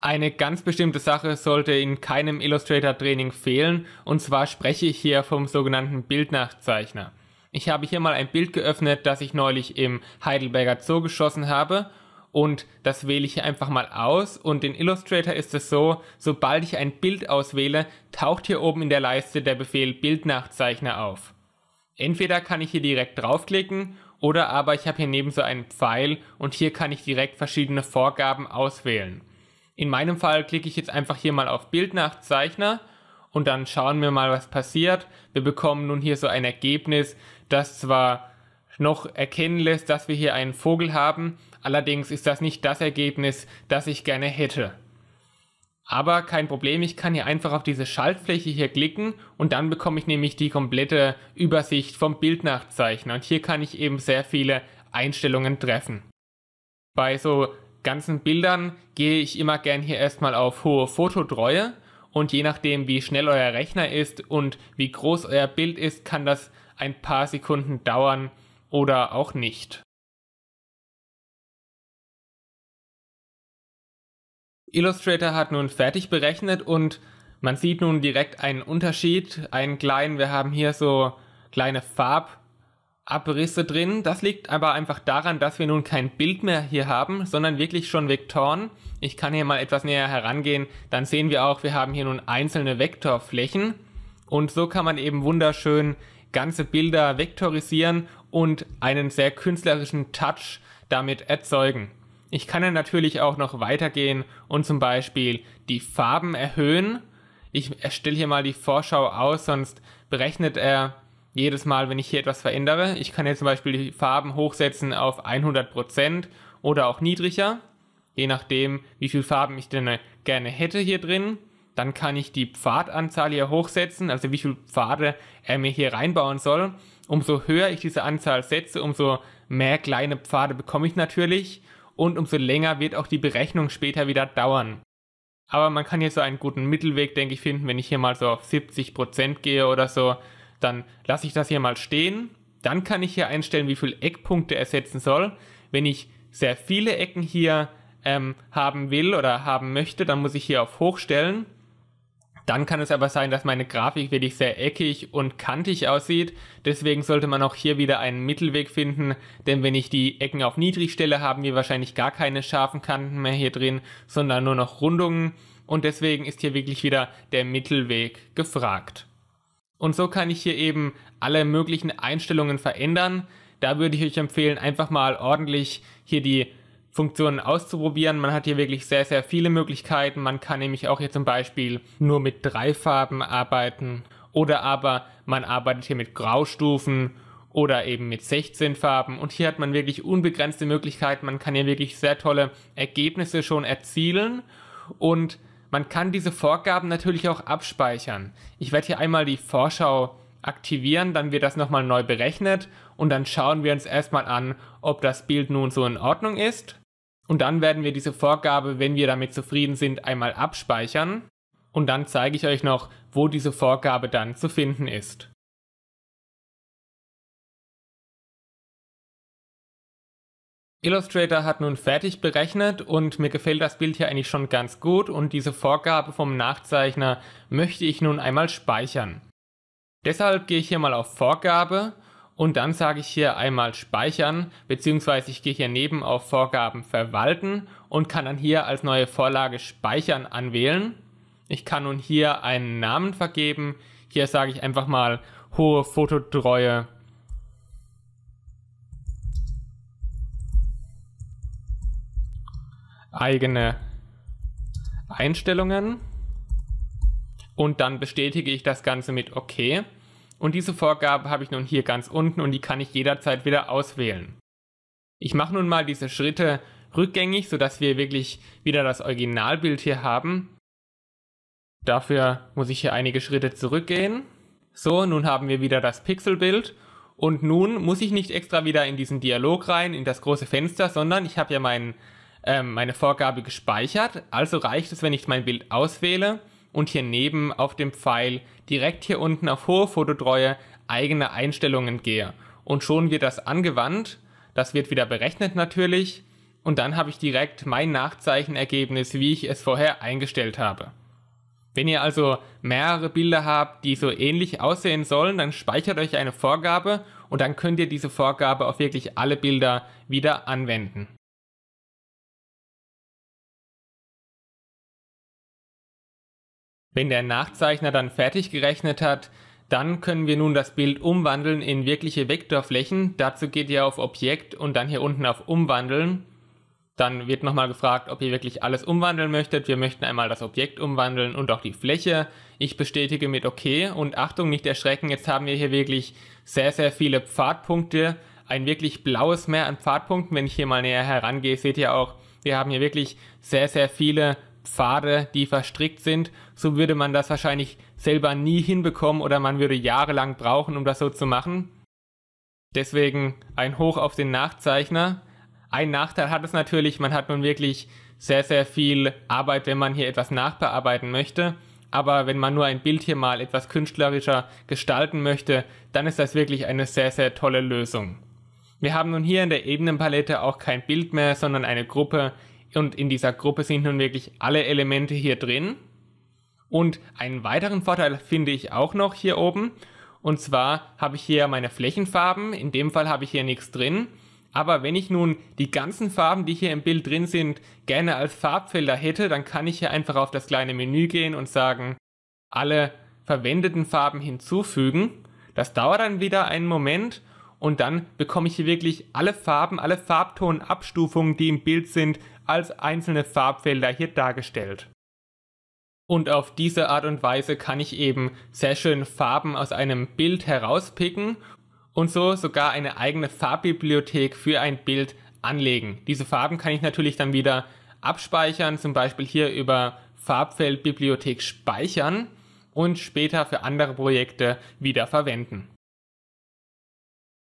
Eine ganz bestimmte Sache sollte in keinem Illustrator-Training fehlen, und zwar spreche ich hier vom sogenannten Bildnachzeichner. Ich habe hier mal ein Bild geöffnet, das ich neulich im Heidelberger Zoo geschossen habe und das wähle ich hier einfach mal aus und in Illustrator ist es so, sobald ich ein Bild auswähle, taucht hier oben in der Leiste der Befehl Bildnachzeichner auf. Entweder kann ich hier direkt draufklicken oder aber ich habe hier neben so einen Pfeil und hier kann ich direkt verschiedene Vorgaben auswählen. In meinem Fall klicke ich jetzt einfach hier mal auf Bild nach Zeichner und dann schauen wir mal, was passiert. Wir bekommen nun hier so ein Ergebnis, das zwar noch erkennen lässt, dass wir hier einen Vogel haben, allerdings ist das nicht das Ergebnis, das ich gerne hätte. Aber kein Problem, ich kann hier einfach auf diese Schaltfläche hier klicken und dann bekomme ich nämlich die komplette Übersicht vom Bildnachzeichner und hier kann ich eben sehr viele Einstellungen treffen. Bei so ganzen Bildern gehe ich immer gern hier erstmal auf hohe Fototreue und je nachdem wie schnell euer Rechner ist und wie groß euer Bild ist, kann das ein paar Sekunden dauern oder auch nicht. Illustrator hat nun fertig berechnet und man sieht nun direkt einen Unterschied, einen kleinen, wir haben hier so kleine Farb Abrisse drin. Das liegt aber einfach daran, dass wir nun kein Bild mehr hier haben, sondern wirklich schon Vektoren. Ich kann hier mal etwas näher herangehen, dann sehen wir auch, wir haben hier nun einzelne Vektorflächen und so kann man eben wunderschön ganze Bilder vektorisieren und einen sehr künstlerischen Touch damit erzeugen. Ich kann dann natürlich auch noch weitergehen und zum Beispiel die Farben erhöhen. Ich erstelle hier mal die Vorschau aus, sonst berechnet er jedes Mal, wenn ich hier etwas verändere. Ich kann jetzt zum Beispiel die Farben hochsetzen auf 100% oder auch niedriger, je nachdem, wie viel Farben ich denn äh, gerne hätte hier drin. Dann kann ich die Pfadanzahl hier hochsetzen, also wie viele Pfade er mir hier reinbauen soll. Umso höher ich diese Anzahl setze, umso mehr kleine Pfade bekomme ich natürlich und umso länger wird auch die Berechnung später wieder dauern. Aber man kann hier so einen guten Mittelweg, denke ich, finden, wenn ich hier mal so auf 70% gehe oder so, dann lasse ich das hier mal stehen. Dann kann ich hier einstellen, wie viele Eckpunkte ersetzen soll. Wenn ich sehr viele Ecken hier ähm, haben will oder haben möchte, dann muss ich hier auf Hoch stellen. Dann kann es aber sein, dass meine Grafik wirklich sehr eckig und kantig aussieht. Deswegen sollte man auch hier wieder einen Mittelweg finden, denn wenn ich die Ecken auf niedrig stelle, haben wir wahrscheinlich gar keine scharfen Kanten mehr hier drin, sondern nur noch Rundungen. Und deswegen ist hier wirklich wieder der Mittelweg gefragt. Und so kann ich hier eben alle möglichen Einstellungen verändern. Da würde ich euch empfehlen, einfach mal ordentlich hier die Funktionen auszuprobieren. Man hat hier wirklich sehr, sehr viele Möglichkeiten. Man kann nämlich auch hier zum Beispiel nur mit drei Farben arbeiten oder aber man arbeitet hier mit Graustufen oder eben mit 16 Farben und hier hat man wirklich unbegrenzte Möglichkeiten. Man kann hier wirklich sehr tolle Ergebnisse schon erzielen und man kann diese Vorgaben natürlich auch abspeichern. Ich werde hier einmal die Vorschau aktivieren, dann wird das nochmal neu berechnet und dann schauen wir uns erstmal an, ob das Bild nun so in Ordnung ist. Und dann werden wir diese Vorgabe, wenn wir damit zufrieden sind, einmal abspeichern. Und dann zeige ich euch noch, wo diese Vorgabe dann zu finden ist. Illustrator hat nun fertig berechnet und mir gefällt das Bild hier eigentlich schon ganz gut und diese Vorgabe vom Nachzeichner möchte ich nun einmal speichern. Deshalb gehe ich hier mal auf Vorgabe und dann sage ich hier einmal speichern, bzw. ich gehe hier neben auf Vorgaben verwalten und kann dann hier als neue Vorlage speichern anwählen. Ich kann nun hier einen Namen vergeben. Hier sage ich einfach mal hohe Fototreue eigene Einstellungen und dann bestätige ich das Ganze mit OK. Und diese Vorgabe habe ich nun hier ganz unten und die kann ich jederzeit wieder auswählen. Ich mache nun mal diese Schritte rückgängig, sodass wir wirklich wieder das Originalbild hier haben. Dafür muss ich hier einige Schritte zurückgehen. So, nun haben wir wieder das Pixelbild und nun muss ich nicht extra wieder in diesen Dialog rein, in das große Fenster, sondern ich habe ja meinen ähm, meine Vorgabe gespeichert. Also reicht es, wenn ich mein Bild auswähle und hier neben auf dem Pfeil direkt hier unten auf hohe Fototreue eigene Einstellungen gehe. Und schon wird das angewandt. Das wird wieder berechnet natürlich. Und dann habe ich direkt mein Nachzeichenergebnis, wie ich es vorher eingestellt habe. Wenn ihr also mehrere Bilder habt, die so ähnlich aussehen sollen, dann speichert euch eine Vorgabe und dann könnt ihr diese Vorgabe auf wirklich alle Bilder wieder anwenden. Wenn der Nachzeichner dann fertig gerechnet hat, dann können wir nun das Bild umwandeln in wirkliche Vektorflächen. Dazu geht ihr auf Objekt und dann hier unten auf Umwandeln. Dann wird nochmal gefragt, ob ihr wirklich alles umwandeln möchtet. Wir möchten einmal das Objekt umwandeln und auch die Fläche. Ich bestätige mit OK und Achtung, nicht erschrecken, jetzt haben wir hier wirklich sehr, sehr viele Pfadpunkte. Ein wirklich blaues Meer an Pfadpunkten. Wenn ich hier mal näher herangehe, seht ihr auch, wir haben hier wirklich sehr, sehr viele Pfadpunkte. Pfade, die verstrickt sind. So würde man das wahrscheinlich selber nie hinbekommen oder man würde jahrelang brauchen, um das so zu machen. Deswegen ein Hoch auf den Nachzeichner. Ein Nachteil hat es natürlich, man hat nun wirklich sehr, sehr viel Arbeit, wenn man hier etwas nachbearbeiten möchte. Aber wenn man nur ein Bild hier mal etwas künstlerischer gestalten möchte, dann ist das wirklich eine sehr, sehr tolle Lösung. Wir haben nun hier in der Ebenenpalette auch kein Bild mehr, sondern eine Gruppe, und in dieser Gruppe sind nun wirklich alle Elemente hier drin. Und einen weiteren Vorteil finde ich auch noch hier oben. Und zwar habe ich hier meine Flächenfarben. In dem Fall habe ich hier nichts drin. Aber wenn ich nun die ganzen Farben, die hier im Bild drin sind, gerne als Farbfelder hätte, dann kann ich hier einfach auf das kleine Menü gehen und sagen, alle verwendeten Farben hinzufügen. Das dauert dann wieder einen Moment und dann bekomme ich hier wirklich alle Farben, alle Farbtonabstufungen, die im Bild sind, als einzelne Farbfelder hier dargestellt. Und auf diese Art und Weise kann ich eben sehr schön Farben aus einem Bild herauspicken und so sogar eine eigene Farbbibliothek für ein Bild anlegen. Diese Farben kann ich natürlich dann wieder abspeichern, zum Beispiel hier über Farbfeldbibliothek speichern und später für andere Projekte wieder verwenden.